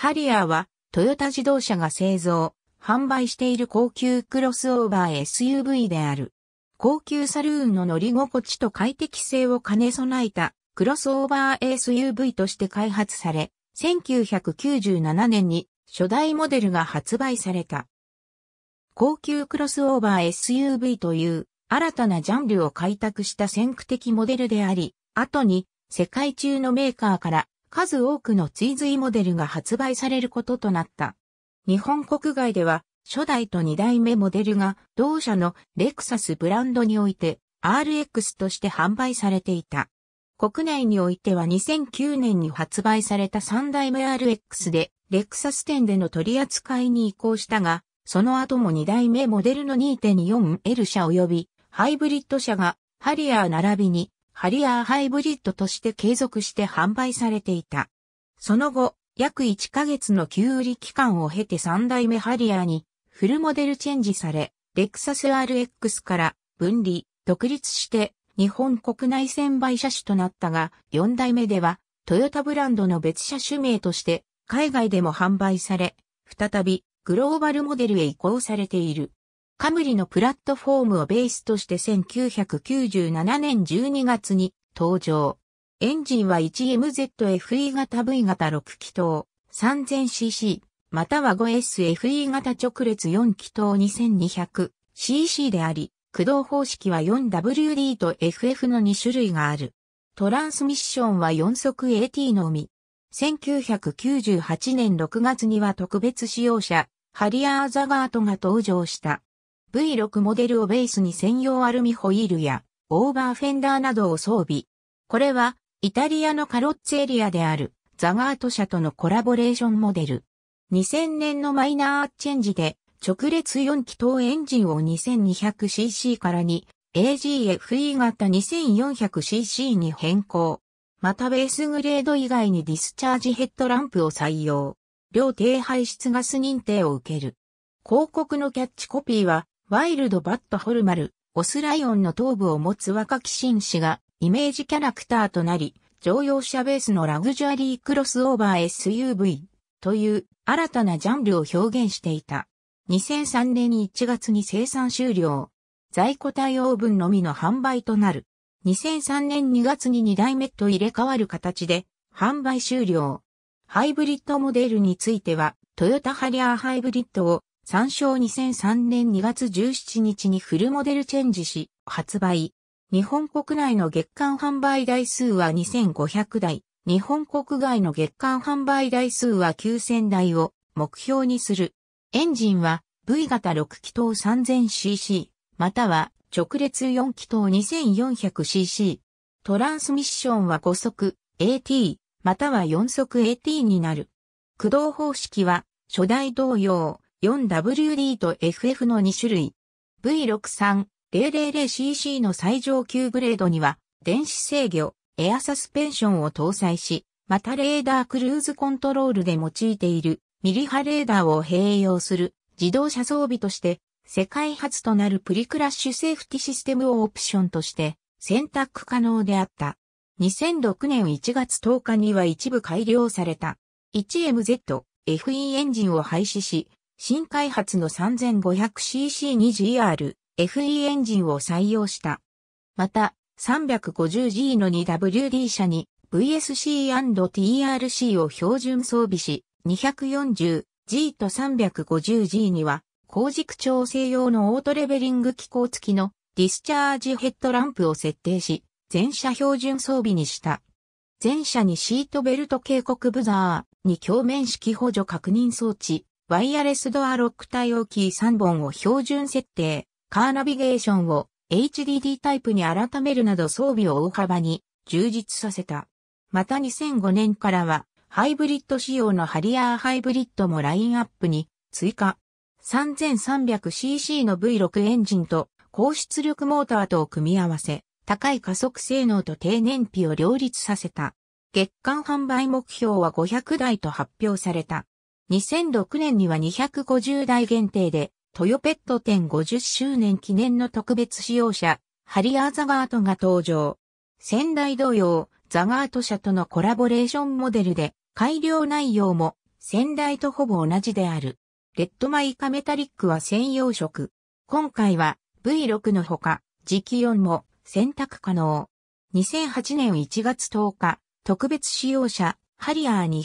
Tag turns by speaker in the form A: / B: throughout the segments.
A: ハリアーは、トヨタ自動車が製造、販売している高級クロスオーバー SUV である。高級サルーンの乗り心地と快適性を兼ね備えたクロスオーバー SUV として開発され、1997年に初代モデルが発売された。高級クロスオーバー SUV という新たなジャンルを開拓した先駆的モデルであり、後に世界中のメーカーから数多くの追随モデルが発売されることとなった。日本国外では、初代と2代目モデルが同社のレクサスブランドにおいて RX として販売されていた。国内においては2009年に発売された3代目 RX でレクサス店での取り扱いに移行したが、その後も2代目モデルの 2.4L 車及びハイブリッド車がハリアー並びにハリアーハイブリッドとして継続して販売されていた。その後、約1ヶ月の給売期間を経て3代目ハリアーにフルモデルチェンジされ、レクサス RX から分離、独立して日本国内専売車種となったが、4代目ではトヨタブランドの別車種名として海外でも販売され、再びグローバルモデルへ移行されている。カムリのプラットフォームをベースとして1997年12月に登場。エンジンは 1MZFE 型 V 型6気筒 3000cc または 5SFE 型直列4気筒 2200cc であり、駆動方式は 4WD と FF の2種類がある。トランスミッションは4速 AT のみ。1998年6月には特別使用車、ハリアーザガートが登場した。V6 モデルをベースに専用アルミホイールやオーバーフェンダーなどを装備。これはイタリアのカロッツエリアであるザガート社とのコラボレーションモデル。2000年のマイナーチェンジで直列4気筒エンジンを 2200cc から 2AGFE 型 2400cc に変更。またベースグレード以外にディスチャージヘッドランプを採用。両低排出ガス認定を受ける。広告のキャッチコピーはワイルドバットホルマル、オスライオンの頭部を持つ若き紳士がイメージキャラクターとなり、乗用車ベースのラグジュアリークロスオーバー SUV という新たなジャンルを表現していた。2003年1月に生産終了。在庫対応分のみの販売となる。2003年2月に2代目と入れ替わる形で販売終了。ハイブリッドモデルについては、トヨタハリアーハイブリッドを参照2003年2月17日にフルモデルチェンジし、発売。日本国内の月間販売台数は2500台、日本国外の月間販売台数は9000台を目標にする。エンジンは V 型6気筒 3000cc、または直列4気筒 2400cc。トランスミッションは5速 AT、または4速 AT になる。駆動方式は初代同様、4WD と FF の2種類。V63-000cc の最上級グレードには、電子制御、エアサスペンションを搭載し、またレーダークルーズコントロールで用いているミリ波レーダーを併用する自動車装備として世界初となるプリクラッシュセーフティシステムをオプションとして選択可能であった。2006年1月10日には一部改良された 1MZ FE エンジンを廃止し新開発の 3500cc2GR FE エンジンを採用した。また、350G の 2WD 車に VSC&TRC を標準装備し、240G と 350G には、工軸調整用のオートレベリング機構付きのディスチャージヘッドランプを設定し、全車標準装備にした。全車にシートベルト警告ブザーに鏡面式補助確認装置、ワイヤレスドアロック対応キー3本を標準設定、カーナビゲーションを HDD タイプに改めるなど装備を大幅に充実させた。また2005年からはハイブリッド仕様のハリアーハイブリッドもラインアップに追加。3300cc の V6 エンジンと高出力モーターとを組み合わせ、高い加速性能と低燃費を両立させた。月間販売目標は500台と発表された。2006年には250台限定で、トヨペット店50周年記念の特別使用車、ハリアーザガートが登場。先代同様、ザガート社とのコラボレーションモデルで、改良内容も先代とほぼ同じである。レッドマイカメタリックは専用色。今回は V6 のほか、磁気4も選択可能。2008年1月10日、特別使用車、ハリアー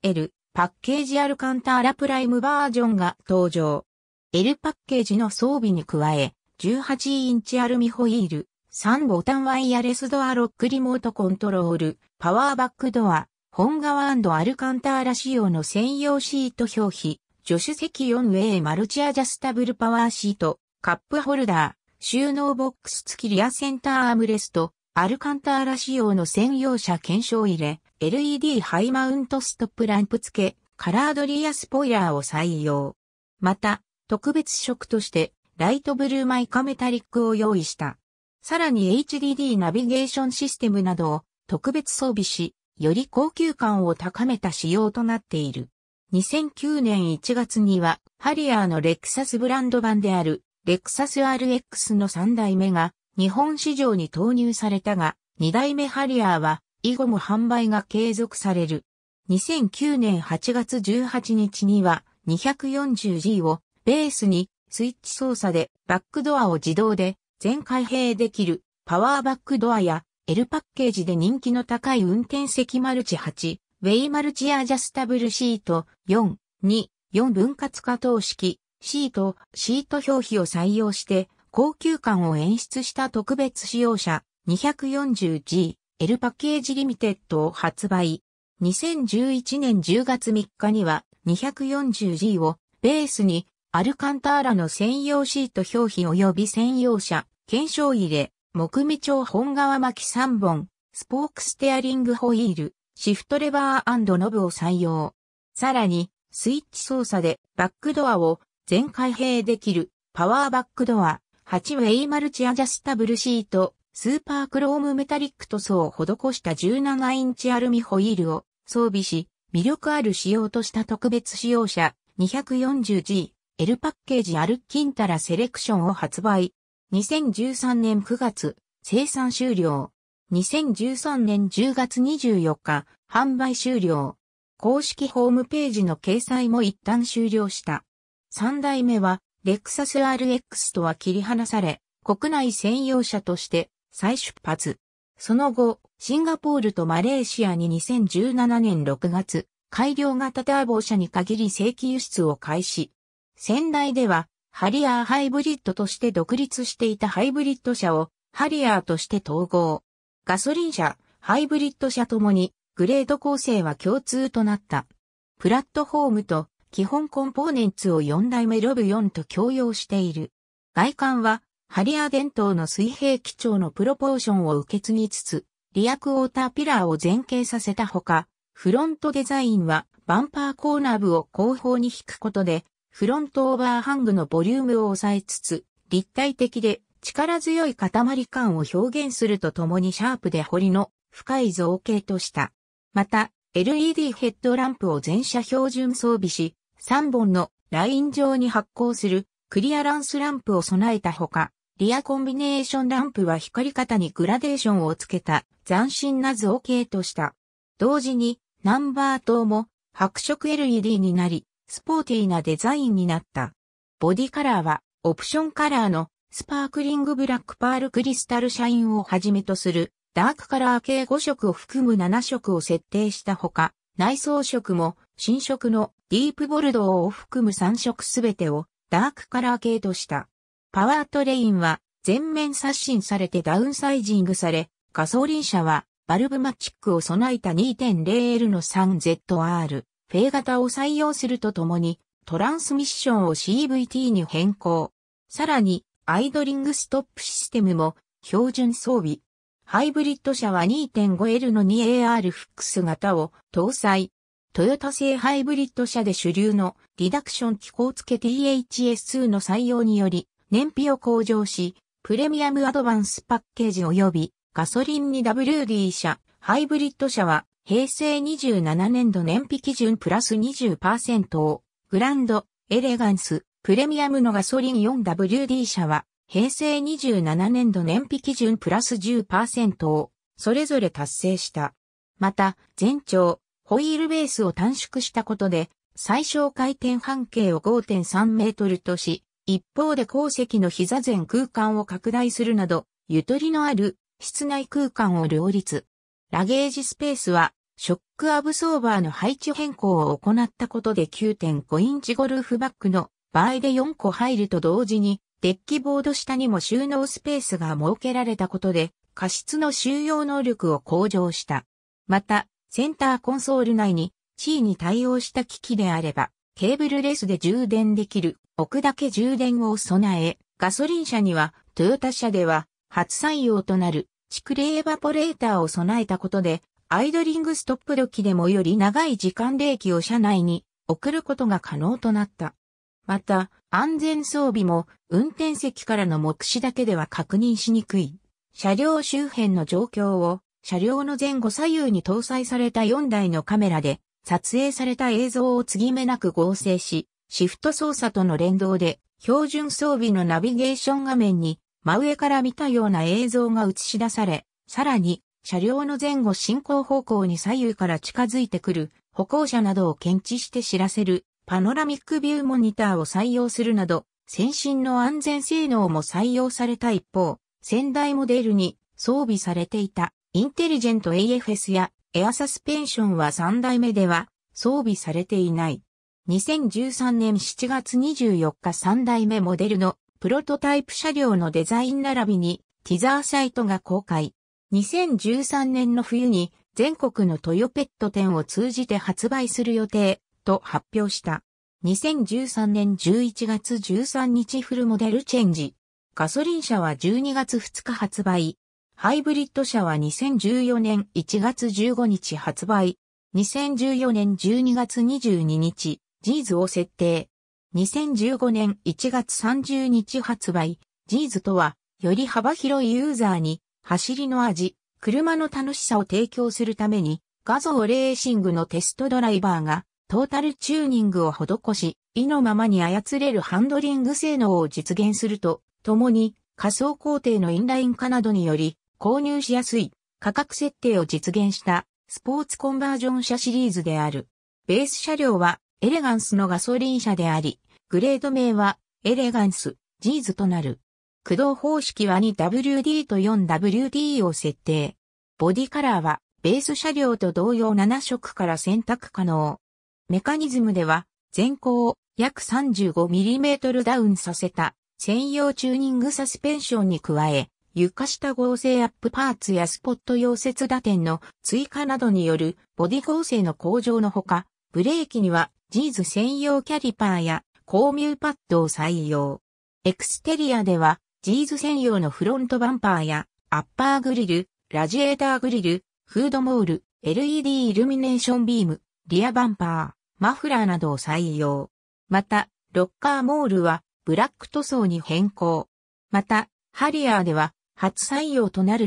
A: 240GL パッケージアルカンターラプライムバージョンが登場。L パッケージの装備に加え、18インチアルミホイール、3ボタンワイヤレスドアロックリモートコントロール、パワーバックドア、本革アルカンターラ仕様の専用シート表皮、助手席 4way マルチアジャスタブルパワーシート、カップホルダー、収納ボックス付きリアセンターアームレスト、アルカンターラ仕様の専用車検証入れ、LED ハイマウントストップランプ付け、カラードリアスポイラーを採用。また、特別色として、ライトブルーマイカメタリックを用意した。さらに HDD ナビゲーションシステムなどを特別装備し、より高級感を高めた仕様となっている。2009年1月には、ハリアーのレクサスブランド版である、レクサス RX の3代目が日本市場に投入されたが、2代目ハリアーは以後も販売が継続される。2009年8月18日には 240G をベースにスイッチ操作でバックドアを自動で全開閉できるパワーバックドアや L パッケージで人気の高い運転席マルチ8、ウェイマルチアジャスタブルシート4、2、4分割化等式、シート、シート表皮を採用して高級感を演出した特別使用車 240G L パッケージリミテッドを発売。2011年10月3日には 240G をベースにアルカンターラの専用シート表皮及び専用車、検証入れ、木目調本革巻き3本、スポークステアリングホイール、シフトレバーノブを採用。さらに、スイッチ操作でバックドアを全開閉できるパワーバックドア、8ウェイマルチアジャスタブルシート、スーパークロームメタリック塗装を施した17インチアルミホイールを装備し、魅力ある仕様とした特別使用車 240G、L パッケージアルキンタラセレクションを発売。2013年9月、生産終了。2013年10月24日、販売終了。公式ホームページの掲載も一旦終了した。3代目は、レクサス RX とは切り離され、国内専用車として再出発。その後、シンガポールとマレーシアに2017年6月、改良型ターボ車に限り正規輸出を開始。仙台では、ハリアーハイブリッドとして独立していたハイブリッド車を、ハリアーとして統合。ガソリン車、ハイブリッド車ともに、グレード構成は共通となった。プラットフォームと基本コンポーネンツを4代目ロブ4と共用している。外観は、ハリア伝統の水平基調のプロポーションを受け継ぎつつ、リアクォーターピラーを前傾させたほか、フロントデザインはバンパーコーナー部を後方に引くことで、フロントオーバーハングのボリュームを抑えつつ、立体的で力強い塊感を表現するとともにシャープで彫りの深い造形とした。また、LED ヘッドランプを全車標準装備し、3本のライン上に発光するクリアランスランプを備えたほか、リアコンビネーションランプは光り方にグラデーションをつけた斬新な造形とした。同時にナンバー灯も白色 LED になり、スポーティーなデザインになった。ボディカラーはオプションカラーのスパークリングブラックパールクリスタルシャインをはじめとするダークカラー系5色を含む7色を設定したほか、内装色も新色のディープボルドーを含む3色すべてをダークカラー系とした。パワートレインは全面刷新されてダウンサイジングされ、ガソリン車はバルブマチックを備えた 2.0L の 3ZR フェイ型を採用するとともにトランスミッションを CVT に変更。さらにアイドリングストップシステムも標準装備。ハイブリッド車は 2.5L の 2AR フックス型を搭載。トヨタ製ハイブリッド車で主流のリダクション機構付け THS2 の採用により燃費を向上し、プレミアムアドバンスパッケージ及びガソリンに WD 車、ハイブリッド車は平成27年度燃費基準プラス20%をグランド、エレガンス、プレミアムのガソリン 4WD 車は平成27年度燃費基準プラス10%をそれぞれ達成した。また、全長ホイールベースを短縮したことで、最小回転半径を5.3メートルとし、一方で鉱石の膝前空間を拡大するなど、ゆとりのある室内空間を両立。ラゲージスペースは、ショックアブソーバーの配置変更を行ったことで9.5インチゴルフバッグの場合で4個入ると同時に、デッキボード下にも収納スペースが設けられたことで、過失の収容能力を向上した。また、センターコンソール内に C に対応した機器であれば、ケーブルレスで充電できる置くだけ充電を備え、ガソリン車にはトヨタ車では初採用となる蓄冷エバポレーターを備えたことで、アイドリングストップ時でもより長い時間冷気を車内に送ることが可能となった。また、安全装備も運転席からの目視だけでは確認しにくい。車両周辺の状況を車両の前後左右に搭載された4台のカメラで撮影された映像を継ぎ目なく合成し、シフト操作との連動で標準装備のナビゲーション画面に真上から見たような映像が映し出され、さらに車両の前後進行方向に左右から近づいてくる歩行者などを検知して知らせるパノラミックビューモニターを採用するなど、先進の安全性能も採用された一方、先代モデルに装備されていた。インテリジェント AFS やエアサスペンションは3代目では装備されていない。2013年7月24日3代目モデルのプロトタイプ車両のデザイン並びにティザーサイトが公開。2013年の冬に全国のトヨペット店を通じて発売する予定と発表した。2013年11月13日フルモデルチェンジ。ガソリン車は12月2日発売。ハイブリッド車は2014年1月15日発売。2014年12月22日、ジーズを設定。2015年1月30日発売、ジーズとは、より幅広いユーザーに、走りの味、車の楽しさを提供するために、画像レーシングのテストドライバーが、トータルチューニングを施し、意のままに操れるハンドリング性能を実現すると、ともに、仮想工程のインライン化などにより、購入しやすい価格設定を実現したスポーツコンバージョン車シリーズである。ベース車両はエレガンスのガソリン車であり、グレード名はエレガンス、ジーズとなる。駆動方式は 2WD と 4WD を設定。ボディカラーはベース車両と同様7色から選択可能。メカニズムでは前後を約 35mm ダウンさせた専用チューニングサスペンションに加え、床下合成アップパーツやスポット溶接打点の追加などによるボディ合成の向上のほか、ブレーキにはジーズ専用キャリパーや購入パッドを採用。エクステリアではジーズ専用のフロントバンパーやアッパーグリル、ラジエーターグリル、フードモール、LED イルミネーションビーム、リアバンパー、マフラーなどを採用。また、ロッカーモールはブラック塗装に変更。また、ハリアーでは初採用となる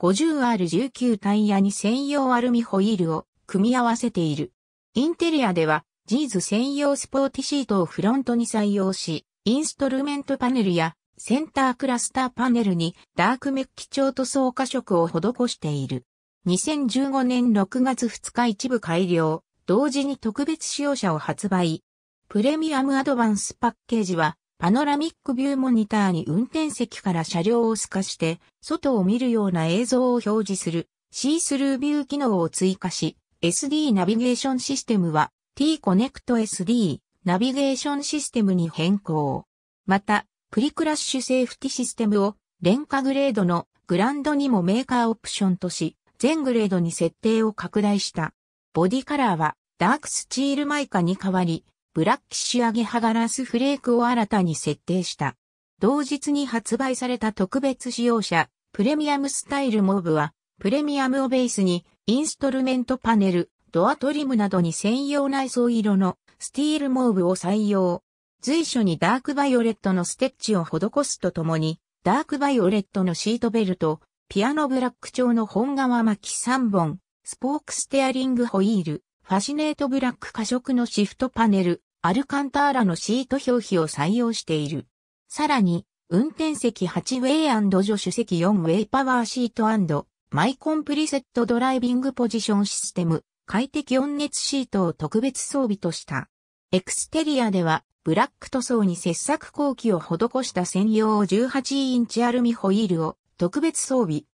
A: 235-50R19 タイヤに専用アルミホイールを組み合わせている。インテリアでは、ジーズ専用スポーティシートをフロントに採用し、インストルメントパネルやセンタークラスターパネルにダークメッキ調塗装加色を施している。2015年6月2日一部改良、同時に特別使用車を発売。プレミアムアドバンスパッケージはパノラミックビューモニターに運転席から車両を透かして、外を見るような映像を表示する、シースルービュー機能を追加し、SD ナビゲーションシステムは T コネクト SD ナビゲーションシステムに変更。また、プリクラッシュセーフティシステムを、廉価グレードのグランドにもメーカーオプションとし、全グレードに設定を拡大した。ボディカラーは、ダークスチールマイカに変わり、ブラック仕上げアハガラスフレークを新たに設定した。同日に発売された特別使用者、プレミアムスタイルモーブは、プレミアムをベースに、インストルメントパネル、ドアトリムなどに専用内装色のスティールモーブを採用。随所にダークバイオレットのステッチを施すとともに、ダークバイオレットのシートベルト、ピアノブラック調の本革巻き3本、スポークステアリングホイール、ファシネートブラック加色のシフトパネル、アルカンターラのシート表皮を採用している。さらに、運転席8ウェイ助手席4ウェイパワーシートマイコンプリセットドライビングポジションシステム、快適温熱シートを特別装備とした。エクステリアでは、ブラック塗装に切削工期を施した専用18インチアルミホイールを特別装備。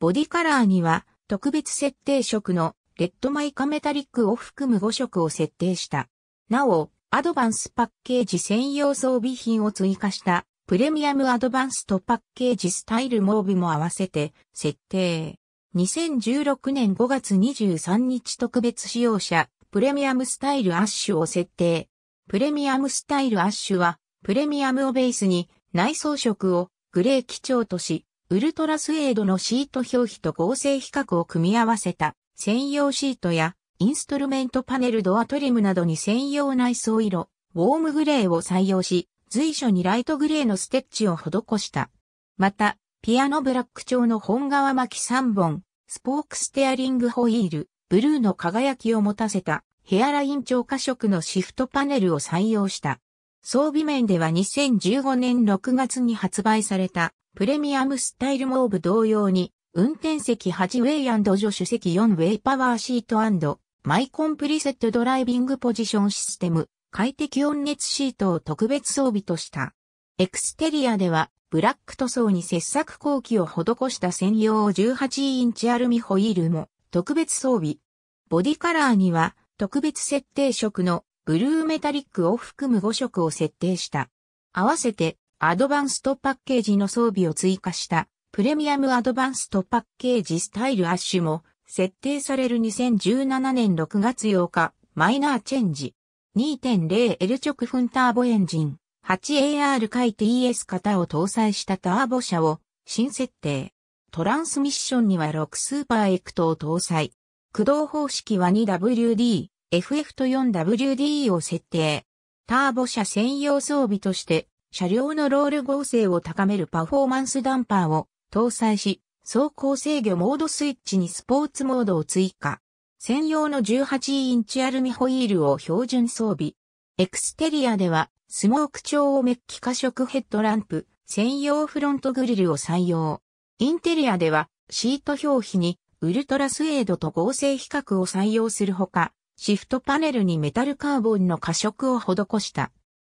A: ボディカラーには特別設定色のレッドマイカメタリックを含む5色を設定した。なお、アドバンスパッケージ専用装備品を追加したプレミアムアドバンストパッケージスタイルモーブも合わせて設定。2016年5月23日特別使用者プレミアムスタイルアッシュを設定。プレミアムスタイルアッシュはプレミアムをベースに内装色をグレー基調とし、ウルトラスエードのシート表皮と合成比較を組み合わせた専用シートやインストルメントパネルドアトリムなどに専用内装色、ウォームグレーを採用し、随所にライトグレーのステッチを施した。また、ピアノブラック調の本革巻き3本、スポークステアリングホイール、ブルーの輝きを持たせたヘアライン超過色のシフトパネルを採用した。装備面では2015年6月に発売されたプレミアムスタイルモーブ同様に運転席8ウェイ助手席4ウェイパワーシートマイコンプリセットドライビングポジションシステム、快適温熱シートを特別装備とした。エクステリアでは、ブラック塗装に切削工機を施した専用18インチアルミホイールも特別装備。ボディカラーには特別設定色のブルーメタリックを含む5色を設定した。合わせてアドバンストパッケージの装備を追加したプレミアムアドバンストパッケージスタイルアッシュも設定される2017年6月8日マイナーチェンジ 2.0L 直噴ターボエンジン 8AR 回 TS 型を搭載したターボ車を新設定。トランスミッションには6スーパーエクトを搭載。駆動方式は 2WD、FF と 4WD を設定。ターボ車専用装備として車両のロール合成を高めるパフォーマンスダンパーを搭載し、走行制御モードスイッチにスポーツモードを追加。専用の18インチアルミホイールを標準装備。エクステリアでは、スモーク調をメッキ化色ヘッドランプ、専用フロントグリルを採用。インテリアでは、シート表皮に、ウルトラスエードと合成比較を採用するほか、シフトパネルにメタルカーボンの加色を施した。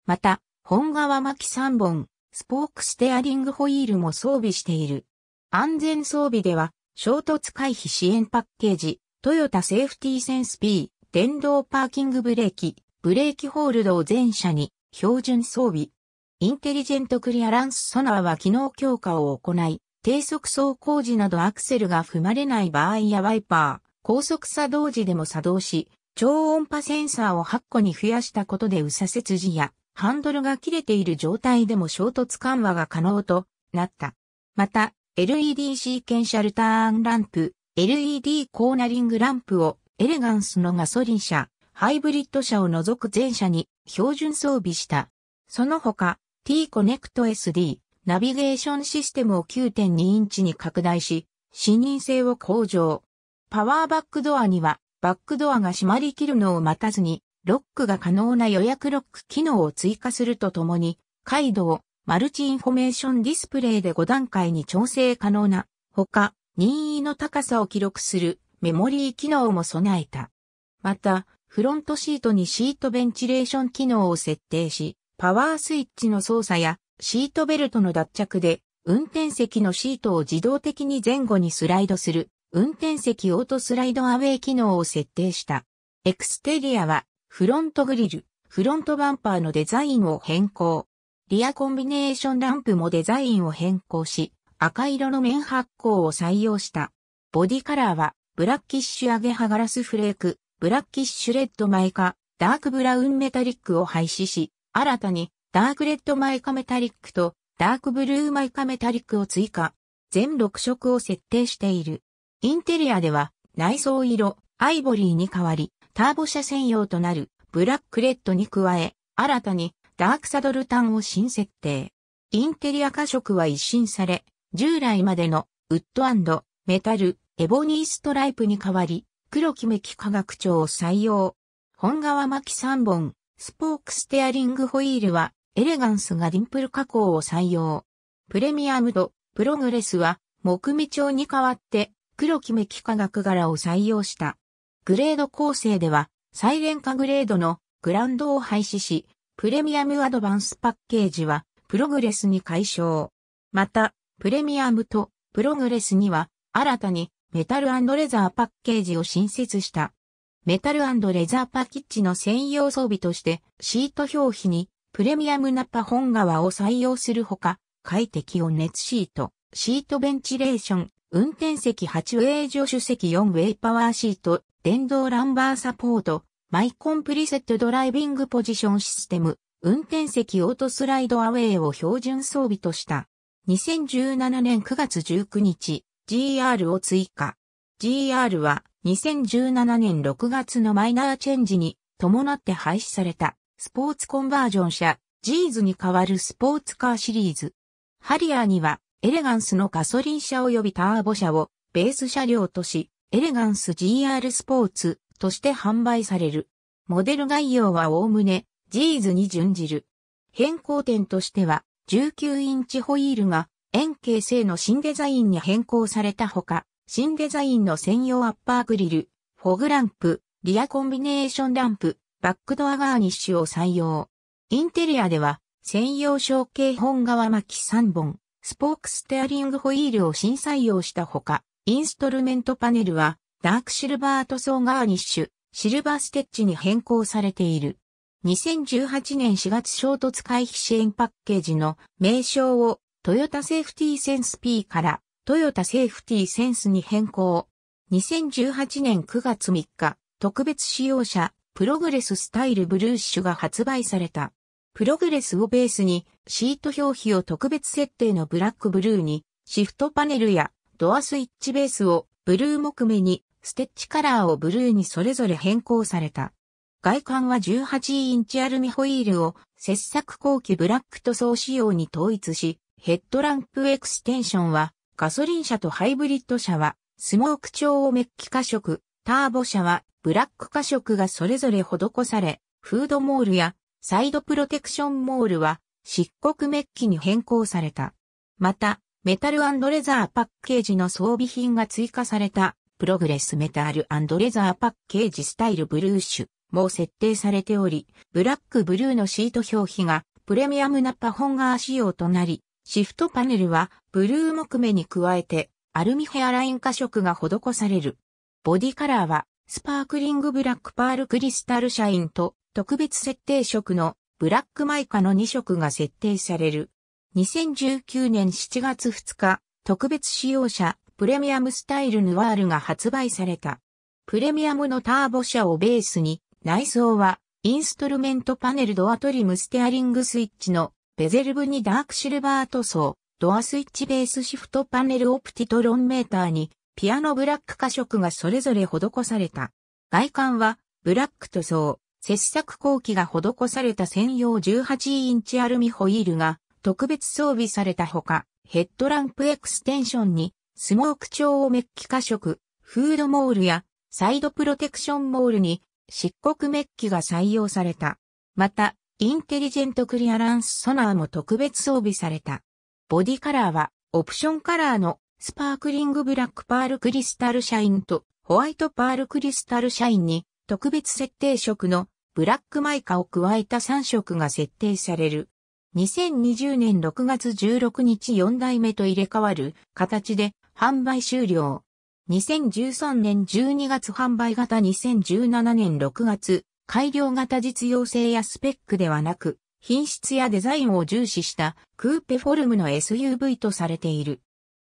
A: また、本革巻き3本、スポークステアリングホイールも装備している。安全装備では、衝突回避支援パッケージ、トヨタセーフティーセンス P、電動パーキングブレーキ、ブレーキホールドを全車に標準装備。インテリジェントクリアランスソナーは機能強化を行い、低速走行時などアクセルが踏まれない場合やワイパー、高速作動時でも作動し、超音波センサーを8個に増やしたことで右左折時やハンドルが切れている状態でも衝突緩和が可能となった。また、LED シーケンシャルターンランプ、LED コーナリングランプをエレガンスのガソリン車、ハイブリッド車を除く全車に標準装備した。その他、T コネクト SD、ナビゲーションシステムを9.2インチに拡大し、視認性を向上。パワーバックドアには、バックドアが閉まりきるのを待たずに、ロックが可能な予約ロック機能を追加するとともに、カイドウ、マルチインフォメーションディスプレイで5段階に調整可能な、ほか、任意の高さを記録するメモリー機能も備えた。また、フロントシートにシートベンチレーション機能を設定し、パワースイッチの操作やシートベルトの脱着で、運転席のシートを自動的に前後にスライドする、運転席オートスライドアウェイ機能を設定した。エクステリアはフロントグリル、フロントバンパーのデザインを変更。リアコンビネーションランプもデザインを変更し、赤色の面発光を採用した。ボディカラーは、ブラッキッシュアゲハガラスフレーク、ブラッキッシュレッドマイカ、ダークブラウンメタリックを廃止し、新たにダークレッドマイカメタリックとダークブルーマイカメタリックを追加。全6色を設定している。インテリアでは内装色、アイボリーに変わり、ターボ車専用となるブラックレッドに加え、新たにダークサドルタンを新設定。インテリア化色は一新され、従来までのウッドメタル、エボニーストライプに代わり、黒きめき化学調を採用。本川巻き3本、スポークステアリングホイールは、エレガンスがディンプル加工を採用。プレミアムとプログレスは、木目調に代わって、黒きめき化学柄を採用した。グレード構成では、サイレン化グレードのグランドを廃止し、プレミアムアドバンスパッケージは、プログレスに解消。また、プレミアムとプログレスには、新たにメタルレザーパッケージを新設した。メタルレザーパッケージの専用装備として、シート表皮にプレミアムナッパ本革を採用するほか、快適温熱シート、シートベンチレーション、運転席8ウェイ助手席4ウェイパワーシート、電動ランバーサポート、マイコンプリセットドライビングポジションシステム、運転席オートスライドアウェイを標準装備とした。2017年9月19日、GR を追加。GR は2017年6月のマイナーチェンジに伴って廃止されたスポーツコンバージョン車ジーズに代わるスポーツカーシリーズ。ハリアーにはエレガンスのガソリン車及びターボ車をベース車両としエレガンス GR スポーツとして販売される。モデル概要はおおむね、ジーズに準じる。変更点としては、19インチホイールが円形製の新デザインに変更されたほか、新デザインの専用アッパーグリル、フォグランプ、リアコンビネーションランプ、バックドアガーニッシュを採用。インテリアでは、専用小径本側巻き3本、スポークステアリングホイールを新採用したほか、インストルメントパネルは、ダークシルバー塗装ガーニッシュ、シルバーステッチに変更されている。2018年4月衝突回避支援パッケージの名称をトヨタセーフティーセンス P からトヨタセーフティーセンスに変更。2018年9月3日、特別使用者プログレススタイルブルーシュが発売された。プログレスをベースにシート表皮を特別設定のブラックブルーにシフトパネルやドアスイッチベースをブルー木目に、ステッチカラーをブルーにそれぞれ変更された。外観は18インチアルミホイールを切削後期ブラック塗装仕様に統一し、ヘッドランプエクステンションはガソリン車とハイブリッド車はスモーク調をメッキ化色、ターボ車はブラック化色がそれぞれ施され、フードモールやサイドプロテクションモールは漆黒メッキに変更された。また、メタルレザーパッケージの装備品が追加された、プログレスメタルレザーパッケージスタイルブルーシュも設定されており、ブラックブルーのシート表皮がプレミアムなパフォンガー仕様となり、シフトパネルはブルー木目に加えてアルミヘアライン化色が施される。ボディカラーはスパークリングブラックパールクリスタルシャインと特別設定色のブラックマイカの2色が設定される。2019年7月2日、特別使用車プレミアムスタイルヌワールが発売された。プレミアムのターボ車をベースに、内装はインストルメントパネルドアトリムステアリングスイッチのベゼル部にダークシルバー塗装、ドアスイッチベースシフトパネルオプティトロンメーターにピアノブラック化色がそれぞれ施された。外観はブラック塗装、切削後期が施された専用18インチアルミホイールが特別装備されたほか、ヘッドランプエクステンションに、スモーク調をメッキ化色、フードモールやサイドプロテクションモールに漆黒メッキが採用された。また、インテリジェントクリアランスソナーも特別装備された。ボディカラーはオプションカラーのスパークリングブラックパールクリスタルシャインとホワイトパールクリスタルシャインに特別設定色のブラックマイカを加えた3色が設定される。2020年6月16日4代目と入れ替わる形で販売終了。2013年12月販売型2017年6月、改良型実用性やスペックではなく、品質やデザインを重視したクーペフォルムの SUV とされている。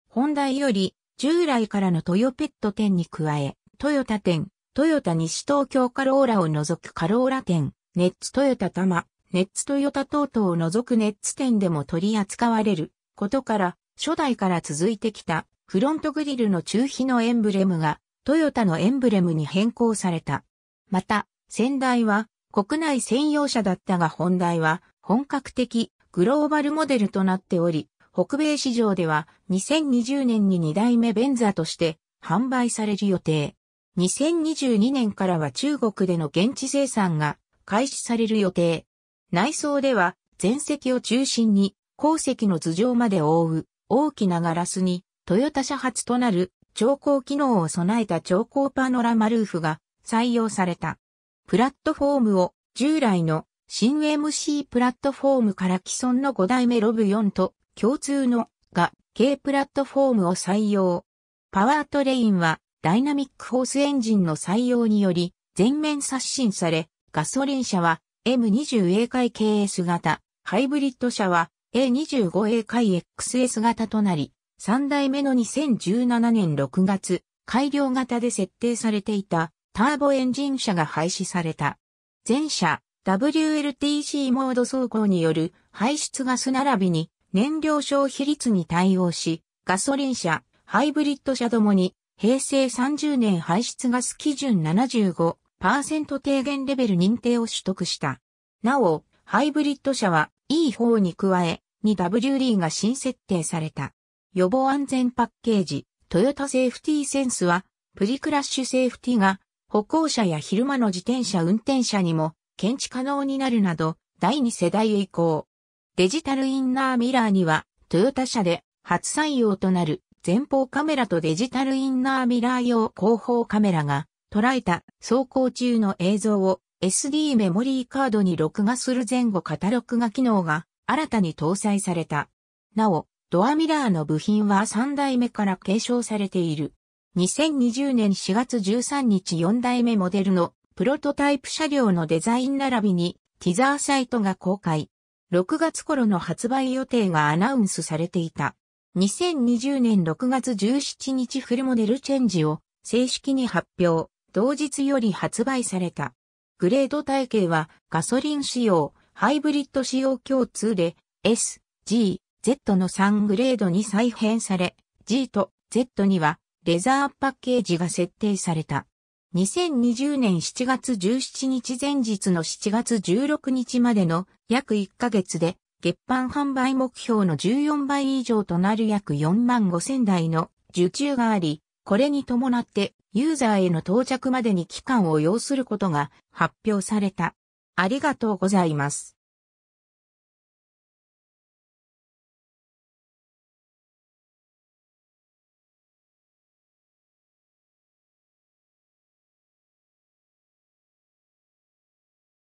A: 本題より従来からのトヨペット店に加え、トヨタ店、トヨタ西東京カローラを除くカローラ店、ネッツトヨタ多摩、ネッツトヨタ等々を除くネッツ店でも取り扱われることから、初代から続いてきたフロントグリルの中皮のエンブレムがトヨタのエンブレムに変更された。また、先代は国内専用車だったが本代は本格的グローバルモデルとなっており、北米市場では2020年に2代目ベンザとして販売される予定。2022年からは中国での現地生産が開始される予定。内装では、前席を中心に、後席の頭上まで覆う、大きなガラスに、トヨタ車発となる、調光機能を備えた調光パノラマルーフが採用された。プラットフォームを従来の新 MC プラットフォームから既存の5代目ロブ4と共通のが軽プラットフォームを採用。パワートレインはダイナミックホースエンジンの採用により全面刷新され、ガソリン車は M20A 回 KS 型、ハイブリッド車は A25A 回 XS 型となり、3代目の2017年6月、改良型で設定されていたターボエンジン車が廃止された。前車 WLTC モード走行による排出ガス並びに燃料消費率に対応し、ガソリン車、ハイブリッド車ともに平成30年排出ガス基準75パーセント低減レベル認定を取得した。なお、ハイブリッド車は E4 に加え、2WD が新設定された。予防安全パッケージ、トヨタセーフティーセンスは、プリクラッシュセーフティが、歩行者や昼間の自転車運転者にも、検知可能になるなど、第2世代へ移行。デジタルインナーミラーには、トヨタ車で初採用となる前方カメラとデジタルインナーミラー用後方カメラが捉えた走行中の映像を SD メモリーカードに録画する前後カタログ画機能が新たに搭載された。なお、ドアミラーの部品は3代目から継承されている。2020年4月13日4代目モデルのプロトタイプ車両のデザイン並びにティザーサイトが公開。6月頃の発売予定がアナウンスされていた。2020年6月17日フルモデルチェンジを正式に発表。同日より発売された。グレード体系はガソリン仕様、ハイブリッド仕様共通で S、G、Z の3グレードに再編され、G と Z にはレザーパッケージが設定された。2020年7月17日前日の7月16日までの約1ヶ月で月販販売目標の14倍以上となる約4万5千台の受注があり、これに伴ってユーザーへの到着までに期間を要することが発表された。ありがとうございます。